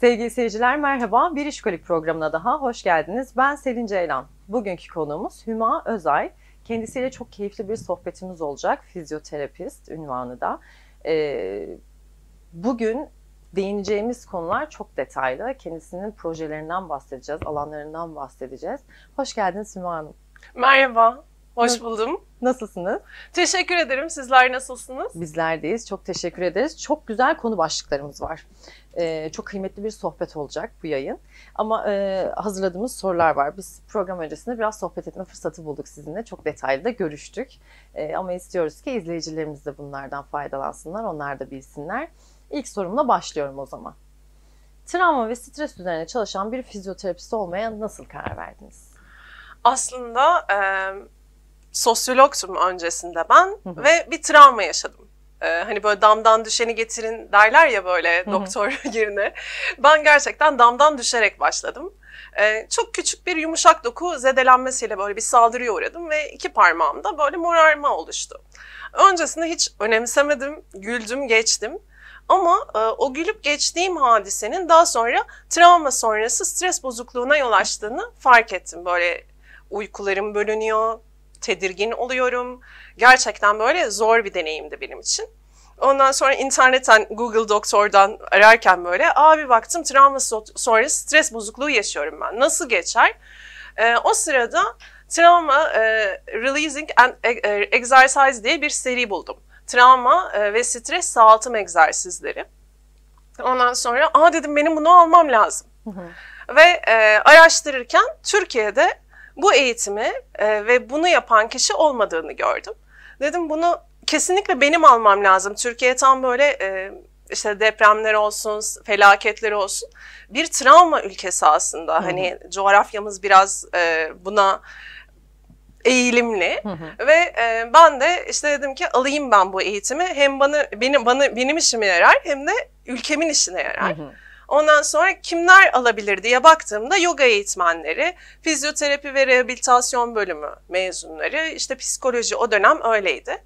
Sevgili seyirciler merhaba. Bir İşkolik programına daha hoş geldiniz. Ben Selin Ceylan. Bugünkü konuğumuz Hüma Özay. Kendisiyle çok keyifli bir sohbetimiz olacak. Fizyoterapist ünvanı da. Ee, bugün değineceğimiz konular çok detaylı. Kendisinin projelerinden bahsedeceğiz, alanlarından bahsedeceğiz. Hoş geldiniz Hüma Hanım. Merhaba. Hoş buldum. Nasılsınız? Teşekkür ederim. Sizler nasılsınız? Bizler deyiz. Çok teşekkür ederiz. Çok güzel konu başlıklarımız var. Ee, çok kıymetli bir sohbet olacak bu yayın. Ama e, hazırladığımız sorular var. Biz program öncesinde biraz sohbet etme fırsatı bulduk sizinle. Çok detaylı da görüştük. E, ama istiyoruz ki izleyicilerimiz de bunlardan faydalansınlar. Onlar da bilsinler. İlk sorumla başlıyorum o zaman. Travma ve stres üzerine çalışan bir fizyoterapist olmaya nasıl karar verdiniz? Aslında... E sosyologtum öncesinde ben hı hı. ve bir travma yaşadım. Ee, hani böyle damdan düşeni getirin derler ya böyle hı hı. doktor yerine. Ben gerçekten damdan düşerek başladım. Ee, çok küçük bir yumuşak doku zedelenmesiyle böyle bir saldırıya uğradım ve iki parmağımda böyle morarma oluştu. Öncesinde hiç önemsemedim, güldüm, geçtim. Ama e, o gülüp geçtiğim hadisenin daha sonra travma sonrası stres bozukluğuna yol açtığını fark ettim. Böyle uykularım bölünüyor, tedirgin oluyorum. Gerçekten böyle zor bir deneyimdi benim için. Ondan sonra internetten Google Doktor'dan ararken böyle abi baktım travma sonrası stres bozukluğu yaşıyorum ben. Nasıl geçer? E, o sırada Trauma e, Releasing and e, e, Exercise diye bir seri buldum. Travma e, ve stres sağaltım egzersizleri. Ondan sonra aa dedim benim bunu almam lazım. Hı hı. Ve e, araştırırken Türkiye'de bu eğitimi e, ve bunu yapan kişi olmadığını gördüm. Dedim bunu kesinlikle benim almam lazım. Türkiye tam böyle e, işte depremler olsun, felaketler olsun bir travma ülkesi aslında. Hı-hı. Hani coğrafyamız biraz e, buna eğilimli hı hı. ve e, ben de işte dedim ki alayım ben bu eğitimi hem bana benim bana benim işime yarar hem de ülkemin işine yarar. Hı hı. Ondan sonra kimler alabilir diye baktığımda yoga eğitmenleri, fizyoterapi ve rehabilitasyon bölümü mezunları, işte psikoloji o dönem öyleydi.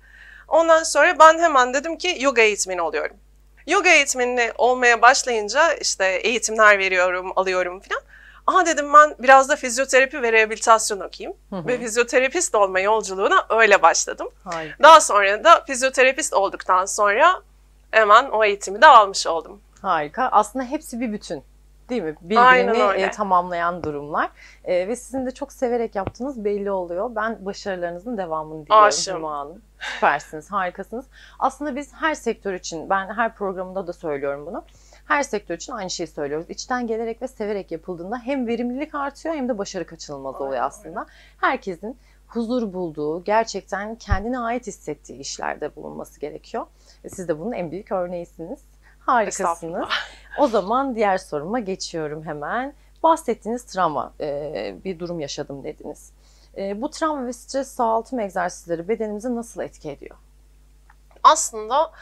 Ondan sonra ben hemen dedim ki yoga eğitmeni oluyorum. Yoga eğitmeni olmaya başlayınca işte eğitimler veriyorum, alıyorum falan. Aha dedim ben biraz da fizyoterapi ve rehabilitasyon okuyayım. Hı hı. Ve fizyoterapist olma yolculuğuna öyle başladım. Harika. Daha sonra da fizyoterapist olduktan sonra hemen o eğitimi de almış oldum. Harika. Aslında hepsi bir bütün. Değil mi? Birbirini e, tamamlayan durumlar. E, ve sizin de çok severek yaptığınız belli oluyor. Ben başarılarınızın devamını diliyorum Aşım. Huma Hanım. Süpersiniz, harikasınız. Aslında biz her sektör için, ben her programda da söylüyorum bunu. Her sektör için aynı şeyi söylüyoruz. İçten gelerek ve severek yapıldığında hem verimlilik artıyor hem de başarı kaçınılmaz oluyor aslında. Herkesin huzur bulduğu, gerçekten kendine ait hissettiği işlerde bulunması gerekiyor. E, siz de bunun en büyük örneğisiniz. Harikasınız. O zaman diğer soruma geçiyorum hemen. Bahsettiğiniz travma e, bir durum yaşadım dediniz. E, bu travma ve stres sağaltım egzersizleri bedenimizi nasıl etki ediyor? aslında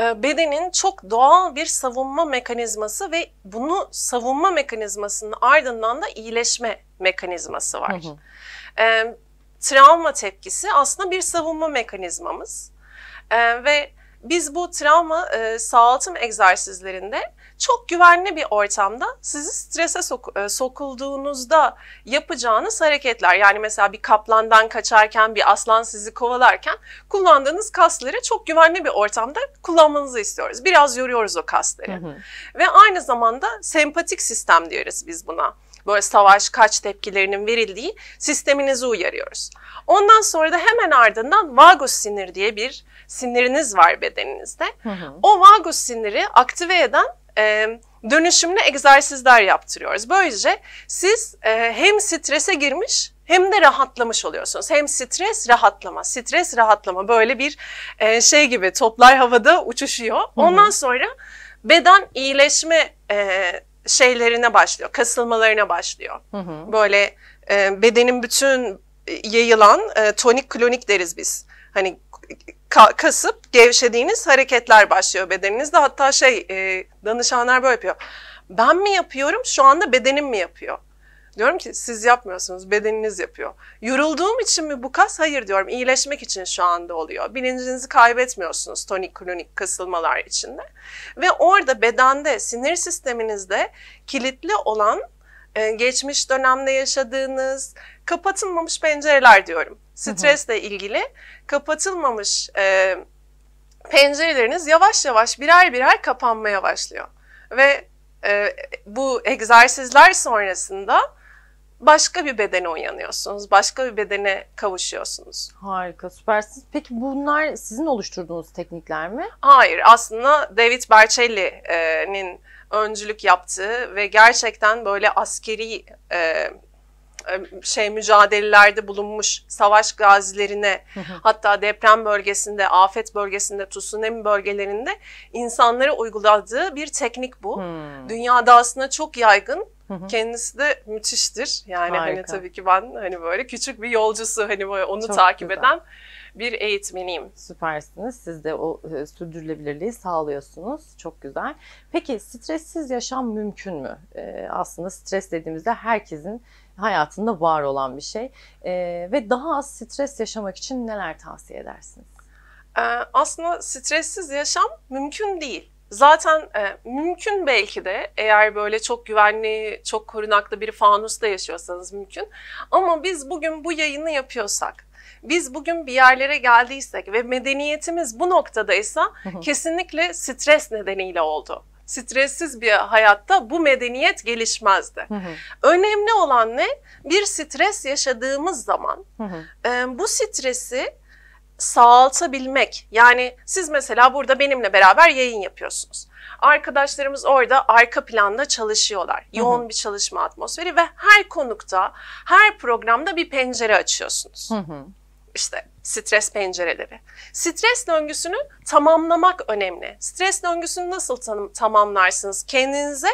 e, bedenin çok doğal bir savunma mekanizması ve bunu savunma mekanizmasının ardından da iyileşme mekanizması var. travma tepkisi aslında bir savunma mekanizmamız. ve biz bu travma e, sağaltım egzersizlerinde çok güvenli bir ortamda sizi strese sok- e, sokulduğunuzda yapacağınız hareketler yani mesela bir kaplandan kaçarken bir aslan sizi kovalarken kullandığınız kasları çok güvenli bir ortamda kullanmanızı istiyoruz. Biraz yoruyoruz o kasları. Hı hı. Ve aynı zamanda sempatik sistem diyoruz biz buna böyle savaş kaç tepkilerinin verildiği sisteminizi uyarıyoruz. Ondan sonra da hemen ardından vagus sinir diye bir siniriniz var bedeninizde. Hı hı. O vagus siniri aktive eden e, dönüşümlü egzersizler yaptırıyoruz. Böylece siz e, hem strese girmiş hem de rahatlamış oluyorsunuz. Hem stres rahatlama, stres rahatlama böyle bir e, şey gibi toplar havada uçuşuyor. Ondan hı hı. sonra beden iyileşme e, şeylerine başlıyor, kasılmalarına başlıyor. Hı hı. Böyle e, bedenin bütün yayılan e, tonik klonik deriz biz. Hani kasıp gevşediğiniz hareketler başlıyor bedeninizde. Hatta şey e, danışanlar böyle yapıyor. Ben mi yapıyorum şu anda bedenim mi yapıyor? Diyorum ki siz yapmıyorsunuz, bedeniniz yapıyor. Yorulduğum için mi bu kas? Hayır diyorum, iyileşmek için şu anda oluyor. Bilincinizi kaybetmiyorsunuz tonik klonik kasılmalar içinde. Ve orada bedende, sinir sisteminizde kilitli olan e, geçmiş dönemde yaşadığınız kapatılmamış pencereler diyorum. Stresle ilgili kapatılmamış e, pencereleriniz yavaş yavaş birer birer kapanmaya başlıyor. Ve e, bu egzersizler sonrasında başka bir bedene uyanıyorsunuz, başka bir bedene kavuşuyorsunuz. Harika, süpersiniz. Peki bunlar sizin oluşturduğunuz teknikler mi? Hayır, aslında David Bercelli'nin öncülük yaptığı ve gerçekten böyle askeri e, e, şey mücadelelerde bulunmuş savaş gazilerine hatta deprem bölgesinde, afet bölgesinde, tsunami bölgelerinde insanlara uyguladığı bir teknik bu. Hmm. Dünyada aslında çok yaygın Kendisi de müthiştir. Yani hani Harika. hani tabii ki ben hani böyle küçük bir yolcusu hani böyle onu Çok takip güzel. eden bir eğitmeniyim. Süpersiniz. Siz de o e, sürdürülebilirliği sağlıyorsunuz. Çok güzel. Peki stressiz yaşam mümkün mü? E, aslında stres dediğimizde herkesin hayatında var olan bir şey. E, ve daha az stres yaşamak için neler tavsiye edersiniz? E, aslında stressiz yaşam mümkün değil. Zaten e, mümkün belki de eğer böyle çok güvenli, çok korunaklı bir fanusta yaşıyorsanız mümkün. Ama biz bugün bu yayını yapıyorsak, biz bugün bir yerlere geldiysek ve medeniyetimiz bu noktadaysa kesinlikle stres nedeniyle oldu stressiz bir hayatta bu medeniyet gelişmezdi. Önemli olan ne? Bir stres yaşadığımız zaman E, bu stresi sağaltabilmek. Yani siz mesela burada benimle beraber yayın yapıyorsunuz. Arkadaşlarımız orada arka planda çalışıyorlar. Yoğun hı hı. bir çalışma atmosferi ve her konukta, her programda bir pencere açıyorsunuz. Hı hı. İşte stres pencereleri. Stres döngüsünü tamamlamak önemli. Stres döngüsünü nasıl tam tamamlarsınız? Kendinize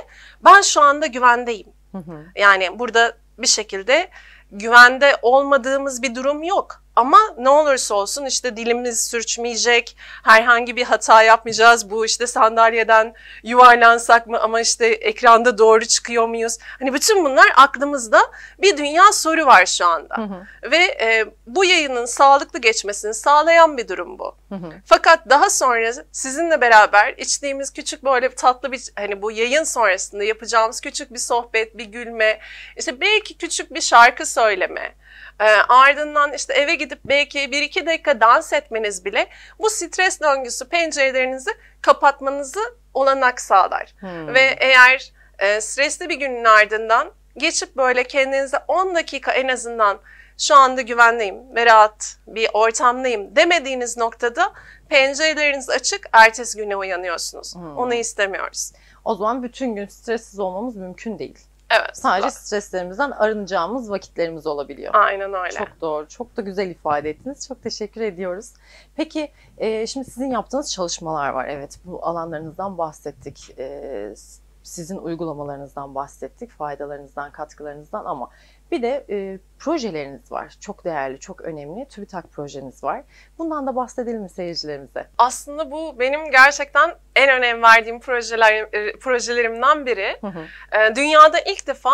ben şu anda güvendeyim. Hı hı. Yani burada bir şekilde güvende olmadığımız bir durum yok ama ne olursa olsun işte dilimiz sürçmeyecek, herhangi bir hata yapmayacağız. Bu işte sandalyeden yuvarlansak mı ama işte ekranda doğru çıkıyor muyuz? Hani bütün bunlar aklımızda bir dünya soru var şu anda. Hı hı. Ve e, bu yayının sağlıklı geçmesini sağlayan bir durum bu. Hı hı. Fakat daha sonra sizinle beraber içtiğimiz küçük böyle tatlı bir hani bu yayın sonrasında yapacağımız küçük bir sohbet, bir gülme, işte belki küçük bir şarkı söyleme ee, ardından işte eve gidip belki bir iki dakika dans etmeniz bile bu stres döngüsü pencerelerinizi kapatmanızı olanak sağlar. Hmm. Ve eğer e, stresli bir günün ardından geçip böyle kendinize 10 dakika en azından şu anda güvenliyim ve rahat bir ortamdayım demediğiniz noktada pencereleriniz açık ertesi güne uyanıyorsunuz. Hmm. Onu istemiyoruz. O zaman bütün gün stressiz olmamız mümkün değil. Evet. Sadece bak. streslerimizden arınacağımız vakitlerimiz olabiliyor. Aynen öyle. Çok doğru. Çok da güzel ifade ettiniz. Çok teşekkür ediyoruz. Peki e, şimdi sizin yaptığınız çalışmalar var. Evet bu alanlarınızdan bahsettik. E, sizin uygulamalarınızdan bahsettik, faydalarınızdan, katkılarınızdan ama bir de e, projeleriniz var. Çok değerli, çok önemli TÜBİTAK projeniz var. Bundan da bahsedelim mi seyircilerimize? Aslında bu benim gerçekten en önem verdiğim projeler e, projelerimden biri. Hı hı. E, dünyada ilk defa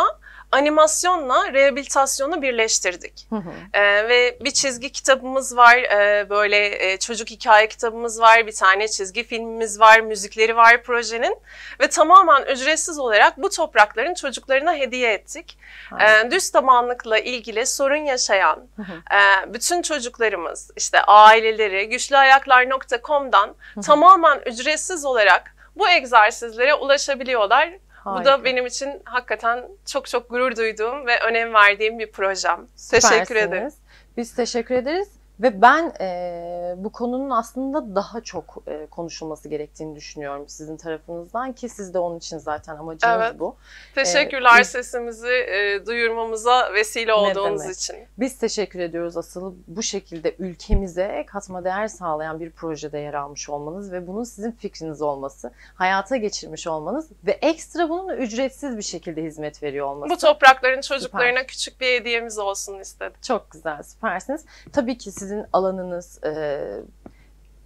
animasyonla rehabilitasyonu birleştirdik. Hı hı. Ee, ve bir çizgi kitabımız var, ee, böyle e, çocuk hikaye kitabımız var, bir tane çizgi filmimiz var, müzikleri var projenin. Ve tamamen ücretsiz olarak bu toprakların çocuklarına hediye ettik. Ee, düz tabanlıkla ilgili ile sorun yaşayan e, bütün çocuklarımız işte aileleri güçlüayaklar.com'dan tamamen ücretsiz olarak bu egzersizlere ulaşabiliyorlar. Harika. Bu da benim için hakikaten çok çok gurur duyduğum ve önem verdiğim bir projem. Teşekkür ederim. Biz teşekkür ederiz. Ve ben e, bu konunun aslında daha çok e, konuşulması gerektiğini düşünüyorum sizin tarafınızdan ki siz de onun için zaten amacınız evet. bu. Teşekkürler ee, sesimizi e, duyurmamıza vesile olduğunuz demek. için. Biz teşekkür ediyoruz asıl bu şekilde ülkemize katma değer sağlayan bir projede yer almış olmanız ve bunun sizin fikriniz olması, hayata geçirmiş olmanız ve ekstra bunun ücretsiz bir şekilde hizmet veriyor olması. Bu toprakların çocuklarına Süper. küçük bir hediyemiz olsun istedim. Çok güzel, süpersiniz. Tabii ki siz sizin alanınız e,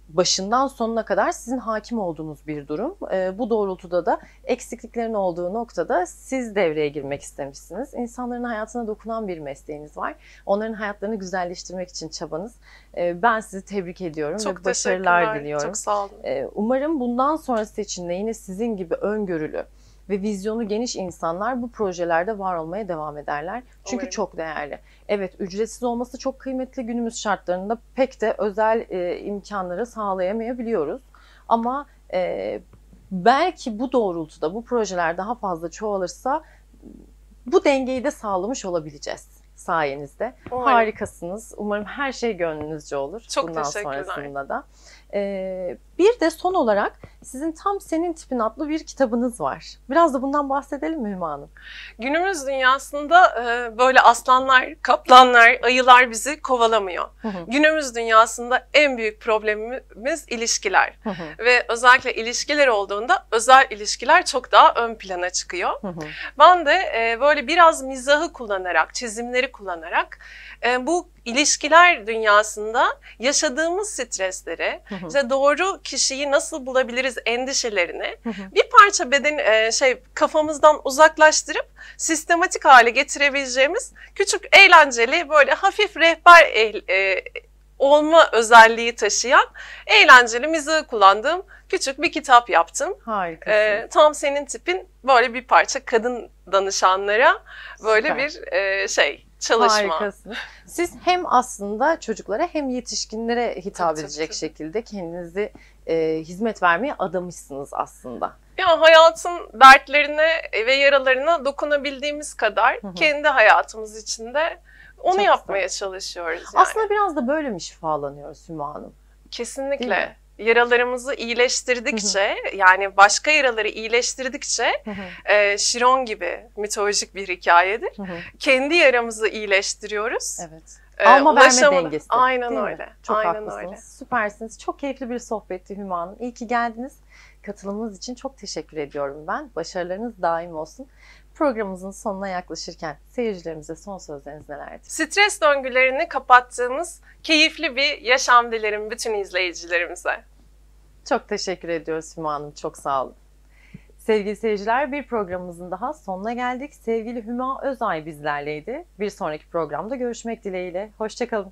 başından sonuna kadar sizin hakim olduğunuz bir durum. E, bu doğrultuda da eksikliklerin olduğu noktada siz devreye girmek istemişsiniz. İnsanların hayatına dokunan bir mesleğiniz var. Onların hayatlarını güzelleştirmek için çabanız. E, ben sizi tebrik ediyorum Çok ve başarılar diliyorum. Çok sağ olun. E, umarım bundan sonrası için de yine sizin gibi öngörülü, ve vizyonu geniş insanlar bu projelerde var olmaya devam ederler. Çünkü Umarım. çok değerli. Evet ücretsiz olması çok kıymetli günümüz şartlarında pek de özel e, imkanları sağlayamayabiliyoruz. Ama e, belki bu doğrultuda bu projeler daha fazla çoğalırsa bu dengeyi de sağlamış olabileceğiz sayenizde. Umarım. Harikasınız. Umarım her şey gönlünüzce olur. Çok Bundan teşekkürler. sonrasında da. Ee, bir de son olarak sizin Tam Senin Tipin adlı bir kitabınız var. Biraz da bundan bahsedelim mi Hüma Hanım? Günümüz dünyasında e, böyle aslanlar, kaplanlar, ayılar bizi kovalamıyor. Hı hı. Günümüz dünyasında en büyük problemimiz ilişkiler. Hı hı. Ve özellikle ilişkiler olduğunda özel ilişkiler çok daha ön plana çıkıyor. Hı hı. Ben de e, böyle biraz mizahı kullanarak, çizimleri kullanarak e, bu ilişkiler dünyasında yaşadığımız stresleri, hı hı. işte doğru kişiyi nasıl bulabiliriz edeceğiz endişelerini bir parça beden e, şey kafamızdan uzaklaştırıp sistematik hale getirebileceğimiz küçük eğlenceli böyle hafif rehber e, e, olma özelliği taşıyan eğlenceli mizahı kullandığım küçük bir kitap yaptım. Harikasın. Ee, tam senin tipin böyle bir parça kadın danışanlara böyle Süper. bir e, şey çalışma. Harikasınız. Siz hem aslında çocuklara hem yetişkinlere hitap tabii, edecek tabii. şekilde kendinizi e, hizmet vermeye adamışsınız aslında. Ya hayatın dertlerine ve yaralarına dokunabildiğimiz kadar Hı-hı. kendi hayatımız içinde onu Çok yapmaya güzel. çalışıyoruz. Yani. Aslında biraz da böyle mi şifalanıyoruz Hüma Hanım? Kesinlikle yaralarımızı iyileştirdikçe yani başka yaraları iyileştirdikçe hı e, Şiron gibi mitolojik bir hikayedir. kendi yaramızı iyileştiriyoruz. Evet. E, ee, Alma ulaşamadı. verme dengesi. Aynen öyle. Çok Aynen haklısınız. Öyle. Süpersiniz. Çok keyifli bir sohbetti Hüma Hanım. İyi ki geldiniz. Katılımınız için çok teşekkür ediyorum ben. Başarılarınız daim olsun. Programımızın sonuna yaklaşırken seyircilerimize son sözleriniz nelerdir? Stres döngülerini kapattığımız keyifli bir yaşam dilerim bütün izleyicilerimize. Çok teşekkür ediyoruz Hüma Hanım. Çok sağ olun. Sevgili seyirciler bir programımızın daha sonuna geldik. Sevgili Hüma Özay bizlerleydi. Bir sonraki programda görüşmek dileğiyle. Hoşçakalın.